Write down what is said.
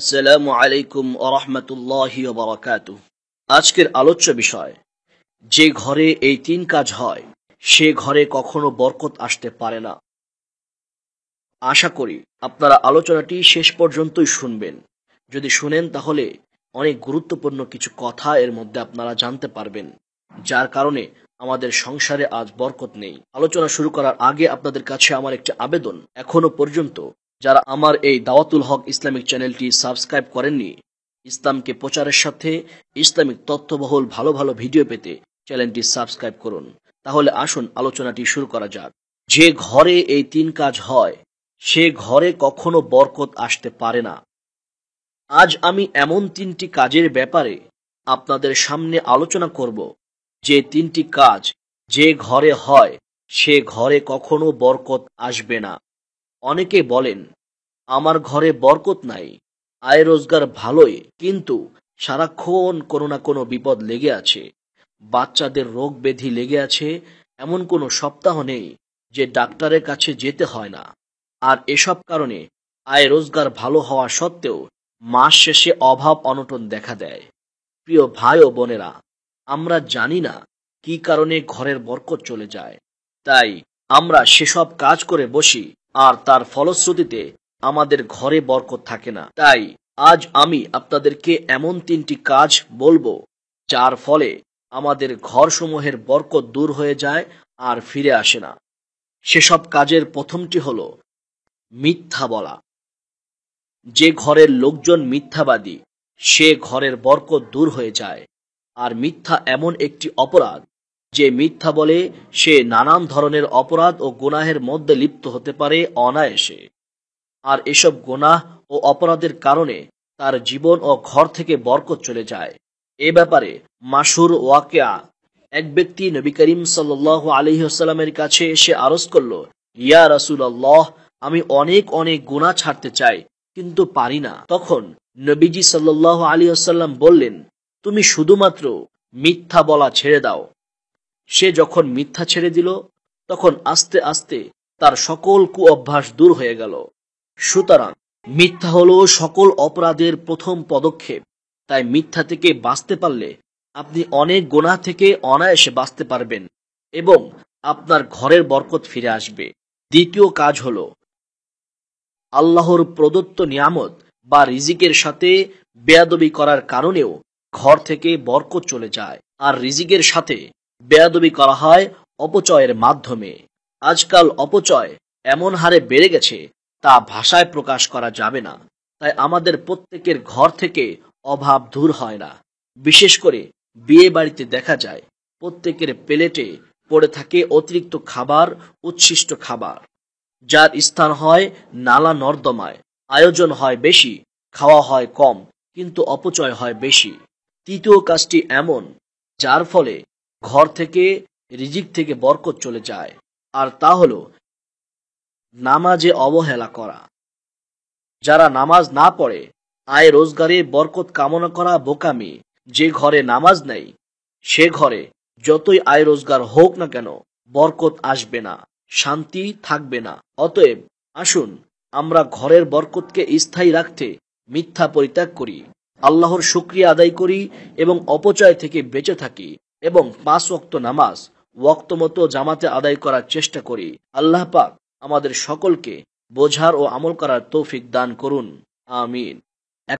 আসসালামু আলাইকুম ওরহমতুল্লাহ বরাকাত আজকের আলোচ্য বিষয় যে ঘরে এই তিন কাজ হয় সে ঘরে কখনো বরকত আসতে পারে না আশা করি আপনারা আলোচনাটি শেষ পর্যন্তই শুনবেন যদি শুনেন তাহলে অনেক গুরুত্বপূর্ণ কিছু কথা এর মধ্যে আপনারা জানতে পারবেন যার কারণে আমাদের সংসারে আজ বরকত নেই আলোচনা শুরু করার আগে আপনাদের কাছে আমার একটি আবেদন এখনো পর্যন্ত যারা আমার এই দাওয়াতুল হক ইসলামিক চ্যানেলটি সাবস্ক্রাইব করেননি ইসলামকে প্রচারের সাথে ইসলামিক তথ্যবহুল ভালো ভালো ভিডিও পেতে চ্যানেলটি সাবস্ক্রাইব করুন তাহলে আসুন আলোচনাটি শুরু করা যাক যে ঘরে এই তিন কাজ হয় সে ঘরে কখনো বরকত আসতে পারে না আজ আমি এমন তিনটি কাজের ব্যাপারে আপনাদের সামনে আলোচনা করব যে তিনটি কাজ যে ঘরে হয় সে ঘরে কখনো বরকত আসবে না অনেকে বলেন আমার ঘরে বরকত নাই আয় রোজগার ভালোই কিন্তু সারাক্ষণ কোনো না কোনো বিপদ লেগে আছে বাচ্চাদের রোগ ব্যাধি লেগে আছে এমন কোনো সপ্তাহ নেই যে ডাক্তারের কাছে যেতে হয় না আর এসব কারণে আয় রোজগার ভালো হওয়া সত্ত্বেও মাস শেষে অভাব অনটন দেখা দেয় প্রিয় ভাই ও বোনেরা আমরা জানি না কি কারণে ঘরের বরকত চলে যায় তাই আমরা সেসব কাজ করে বসি আর তার ফলশ্রুতিতে আমাদের ঘরে বরকত থাকে না তাই আজ আমি আপনাদেরকে এমন তিনটি কাজ বলবো যার ফলে আমাদের ঘরসমূহের বরকত দূর হয়ে যায় আর ফিরে আসে না সেসব কাজের প্রথমটি হল মিথ্যা বলা যে ঘরের লোকজন মিথ্যাবাদী সে ঘরের বরকত দূর হয়ে যায় আর মিথ্যা এমন একটি অপরাধ যে মিথ্যা বলে সে নানান ধরনের অপরাধ ও গুনাহের মধ্যে লিপ্ত হতে পারে অনায়াসে আর এসব গোনাহ ও অপরাধের কারণে তার জীবন ও ঘর থেকে বরকত চলে যায় এ ব্যাপারে মাসুর ওয়াকিয়া এক ব্যক্তি নবী করিম আলী আলহিহসাল্লামের কাছে এসে আরজ করল ইয়া রাসুল আল্লাহ আমি অনেক অনেক গুণা ছাড়তে চাই কিন্তু পারি না তখন নবীজি সাল্লাহ আলী আসাল্লাম বললেন তুমি শুধুমাত্র মিথ্যা বলা ছেড়ে দাও সে যখন মিথ্যা ছেড়ে দিল তখন আস্তে আস্তে তার সকল কু অভ্যাস দূর হয়ে গেল সুতরাং মিথ্যা হল সকল অপরাধের প্রথম পদক্ষেপ তাই মিথ্যা থেকে বাঁচতে পারলে আপনি অনেক গোনা থেকে অনায়াসে বাঁচতে পারবেন এবং আপনার ঘরের বরকত ফিরে আসবে দ্বিতীয় কাজ হল আল্লাহর প্রদত্ত নিয়ামত বা রিজিকের সাথে বেয়াদবি করার কারণেও ঘর থেকে বরকত চলে যায় আর রিজিকের সাথে বেয়াদবি করা হয় অপচয়ের মাধ্যমে আজকাল অপচয় এমন হারে বেড়ে গেছে তা ভাষায় প্রকাশ করা যাবে না তাই আমাদের প্রত্যেকের ঘর থেকে অভাব দূর হয় না বিশেষ করে বিয়ে বাড়িতে দেখা যায় প্রত্যেকের প্লেটে পড়ে থাকে অতিরিক্ত খাবার উচ্ছিষ্ট খাবার যার স্থান হয় নালা নর্দমায় আয়োজন হয় বেশি খাওয়া হয় কম কিন্তু অপচয় হয় বেশি তৃতীয় কাজটি এমন যার ফলে ঘর থেকে রিজিক থেকে বরকত চলে যায় আর তা হলো নামাজে অবহেলা করা যারা নামাজ না পড়ে আয় রোজগারে বরকত কামনা করা বোকামি যে ঘরে নামাজ নেই সে ঘরে যতই আয় রোজগার হোক না কেন বরকত আসবে না শান্তি থাকবে না অতএব আসুন আমরা ঘরের বরকতকে স্থায়ী রাখতে মিথ্যা পরিত্যাগ করি আল্লাহর শুক্রিয়া আদায় করি এবং অপচয় থেকে বেঁচে থাকি এবং পাঁচ ওক্ত নামাজ ওক্ত মতো জামাতে আদায় করার চেষ্টা করি আল্লাহ পাক আমাদের সকলকে বোঝার ও আমল করার তৌফিক দান করুন আমিন